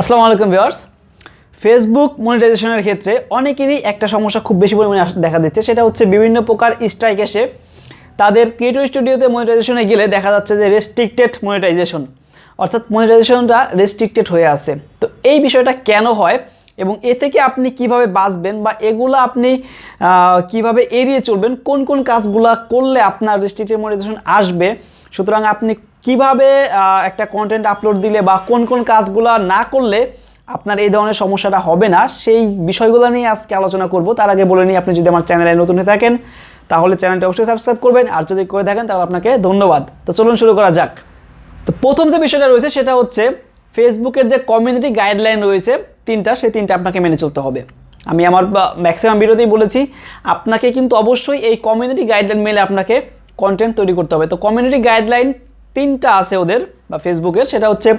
আসসালামু আলাইকুম viewers Facebook মনিটাইজেশনের ক্ষেত্রে অনেকেরই একটা সমস্যা খুব বেশি পরিমাণে দেখা দিচ্ছে সেটা হচ্ছে বিভিন্ন প্রকার স্ট্রাইক এসে তাদের ক্রিয়েটিভ স্টুডিওতে মনিটাইজেশনে গেলে দেখা যাচ্ছে যে রেস্ট্রিক্টেড মনিটাইজেশন অর্থাৎ মনিটাইজেশনটা রেস্ট্রিক্টেড হয়ে আছে তো এই বিষয়টা কেন হয় এবং এ থেকে আপনি কিভাবে বাঁচবেন বা এগুলো আপনি কিভাবে এড়িয়ে চলবেন কোন কোন কাজগুলো করলে আপনার রেস্ট্রিক্টেড মনিটাইজেশন আসবে সুতরাং আপনি কিভাবে একটা কন্টেন্ট আপলোড দিলে বা কোন কোন কাজগুলো না করলে আপনার এই ধরনের সমস্যাটা হবে না সেই বিষয়গুলো নিয়ে আজকে আলোচনা করব তার আগে বলে নিই আপনি যদি আমার চ্যানেলে নতুন হয়ে থাকেন তাহলে চ্যানেলটা অবশ্যই সাবস্ক্রাইব করবেন আর যদি করে থাকেন তাহলে আপনাকে ধন্যবাদ তো চলুন শুরু করা যাক তো প্রথম যে বিষয়টা রয়েছে সেটা হচ্ছে ফেসবুকের যে কমিউনিটি গাইডলাইন রয়েছে তিনটা সেই তিনটা আপনাকে মেনে চলতে হবে আমি আমার ম্যাক্সিমাম ভিডিওতেই বলেছি আপনাকে কিন্তু অবশ্যই এই কমিউনিটি গাইডলাইন মেলে আপনাকে কন্টেন্ট তৈরি করতে হবে তো কমিউনিটি গাইডলাইন তিনটা আছে ওদের বা ফেসবুকের সেটা হচ্ছে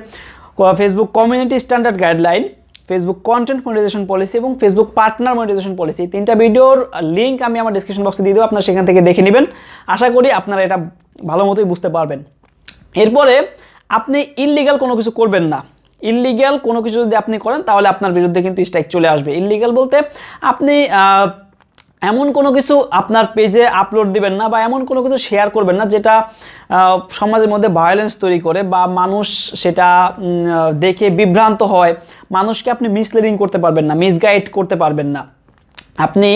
Facebook community standard guideline Facebook content monetisation policy এবং ফেসবুক পার্টনার মনিটাইজেশন পলিসি তিনটা ভিডিওর লিঙ্ক আমি আমার ডিসক্রিপশন বক্সে দিয়ে দেবো আপনারা সেখান থেকে দেখে নেবেন আশা করি আপনারা এটা ভালো মতোই বুঝতে পারবেন এরপরে আপনি ইললিগাল কোনো কিছু করবেন না ইললিগাল কোনো কিছু যদি আপনি করেন তাহলে আপনার বিরুদ্ধে কিন্তু স্ট্রাইক চলে আসবে ইললিগাল বলতে আপনি এমন কোনো কিছু আপনার পেজে আপলোড দিবেন না বা এমন কোনো কিছু শেয়ার করবেন না যেটা সমাজের মধ্যে ভায়োলেন্স তৈরি করে বা মানুষ সেটা দেখে বিভ্রান্ত হয় মানুষকে আপনি মিসলিডিং করতে পারবেন না মিসগাইড করতে পারবেন না আপনি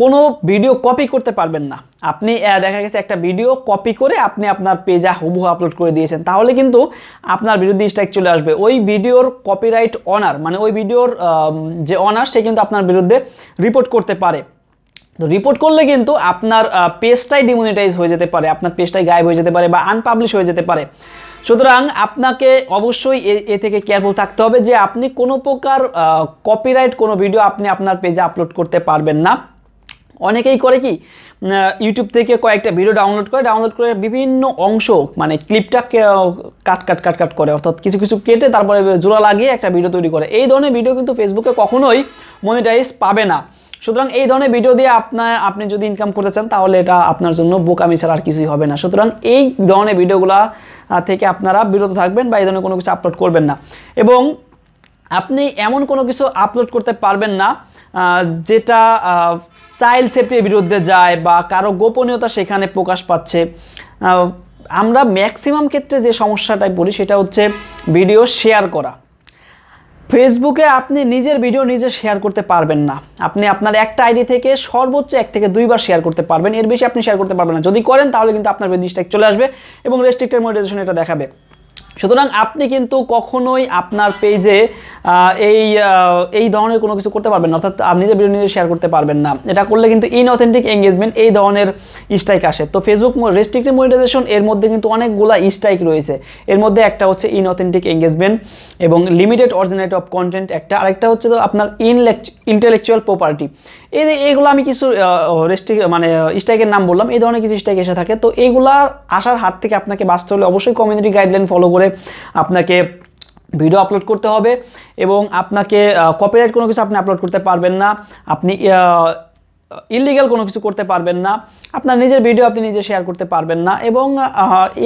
কোনো ভিডিও কপি করতে পারবেন না আপনি দেখা গেছে একটা ভিডিও কপি করে আপনি আপনার পেজে হুবহু আপলোড করে দিয়েছেন তাহলে কিন্তু আপনার বিরুদ্ধে স্ট্রাইক চলে আসবে ওই ভিডিওর কপিরাইট অনার মানে ওই ভিডিওর যে অনার সে কিন্তু আপনার বিরুদ্ধে রিপোর্ট করতে পারে তো রিপোর্ট করলে কিন্তু আপনার পেজটাই ডিমোনিটাইজ হয়ে যেতে পারে আপনার পেজটাই গায়েব হয়ে যেতে পারে বা আনপাবলিশ হয়ে যেতে পারে সুতরাং আপনাকে অবশ্যই এ থেকে কেয়ারফুল থাকতে হবে যে আপনি কোনো প্রকার কপিরাইট কোনো ভিডিও আপনি আপনার পেজে আপলোড করতে পারবেন না অনেকেই করে কি ইউটিউব থেকে কয়েকটা ভিডিও ডাউনলোড করে ডাউনলোড করে বিভিন্ন অংশ মানে ক্লিপটা কাট কাট কাট কাট করে অর্থাৎ কিছু কিছু কেটে তারপরে জোড়া লাগিয়ে একটা ভিডিও তৈরি করে এই ধরনের ভিডিও কিন্তু ফেসবুকে কখনোই মনিটাইজ পাবে না সুতরাং এই ধরনের ভিডিও দিয়ে আপনার আপনি যদি ইনকাম করতে চান তাহলে এটা আপনার জন্য বোকামি ছাড়া আর কিছুই হবে না সুতরাং এই ধরনের ভিডিওগুলা থেকে আপনারা বিরত থাকবেন বা এই ধরনের কোনো কিছু আপলোড করবেন না এবং আপনি এমন কোনো কিছু আপলোড করতে পারবেন না যেটা চাইল্ড সেফটির বিরুদ্ধে যায় বা কারো গোপনীয়তা সেখানে প্রকাশ পাচ্ছে আমরা ম্যাক্সিমাম ক্ষেত্রে যে সমস্যাটায় পড়ি সেটা হচ্ছে ভিডিও শেয়ার করা ফেসবুকে আপনি নিজের ভিডিও নিজে শেয়ার করতে পারবেন না আপনি আপনার একটা আইডি থেকে সর্বোচ্চ এক থেকে দুইবার শেয়ার করতে পারবেন এর বেশি আপনি শেয়ার করতে পারবেন না যদি করেন তাহলে কিন্তু আপনার জিনিসটা চলে আসবে এবং রেস্ট্রিক্টেড মনিটাইজেশন এটা দেখাবে সুতরাং আপনি কিন্তু কখনোই আপনার পেজে এই এই ধরনের কোনো কিছু করতে পারবেন না অর্থাৎ আপনি যে ভিডিও নিজে শেয়ার করতে পারবেন না এটা করলে কিন্তু ইনঅথেন্টিক এঙ্গেজমেন্ট এই ধরনের স্ট্রাইক আসে তো ফেসবুক রেস্ট্রিক্টেড মনিটাইজেশন এর মধ্যে কিন্তু অনেকগুলো স্ট্রাইক রয়েছে এর মধ্যে একটা হচ্ছে ইনঅথেন্টিক এঙ্গেজমেন্ট এবং লিমিটেড অরিজিনেট অফ কন্টেন্ট একটা আরেকটা হচ্ছে তো আপনার ইন্টেলেকচুয়াল প্রপার্টি এই যে এইগুলো আমি কিছু রেস্ট্রিক মানে স্ট্রাইকের নাম বললাম এই ধরনের কিছু স্ট্রাইক এসে থাকে তো এগুলা আসার হাত থেকে আপনাকে বাঁচতে হলে অবশ্যই কমিউনিটি গাইডলাইন ফলো করে করে আপনাকে ভিডিও আপলোড করতে হবে এবং আপনাকে কপিরাইট কোনো কিছু আপনি আপলোড করতে পারবেন না আপনি ইলিগাল কোনো কিছু করতে পারবেন না আপনার নিজের ভিডিও আপনি নিজে শেয়ার করতে পারবেন না এবং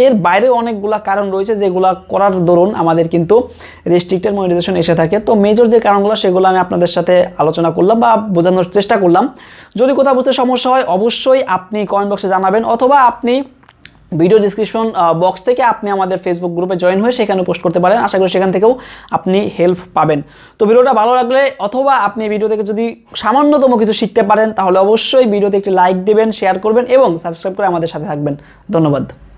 এর বাইরে অনেকগুলা কারণ রয়েছে যেগুলো করার দরুন আমাদের কিন্তু রেস্ট্রিক্টেড মনিটাইজেশন এসে থাকে তো মেজর যে কারণগুলো সেগুলো আমি আপনাদের সাথে আলোচনা করলাম বা বোঝানোর চেষ্টা করলাম যদি কোথাও বুঝতে সমস্যা হয় অবশ্যই আপনি কমেন্ট বক্সে জানাবেন অথবা আপনি ভিডিও ডিসক্রিপশন বক্স থেকে আপনি আমাদের ফেসবুক গ্রুপে জয়েন হয়ে সেখানে পোস্ট করতে পারেন আশা করি সেখান থেকেও আপনি হেল্প পাবেন তো ভিডিওটা ভালো লাগলে অথবা আপনি ভিডিও থেকে যদি সামান্যতম কিছু শিখতে পারেন তাহলে অবশ্যই ভিডিওতে একটি লাইক দেবেন শেয়ার করবেন এবং সাবস্ক্রাইব করে আমাদের সাথে থাকবেন ধন্যবাদ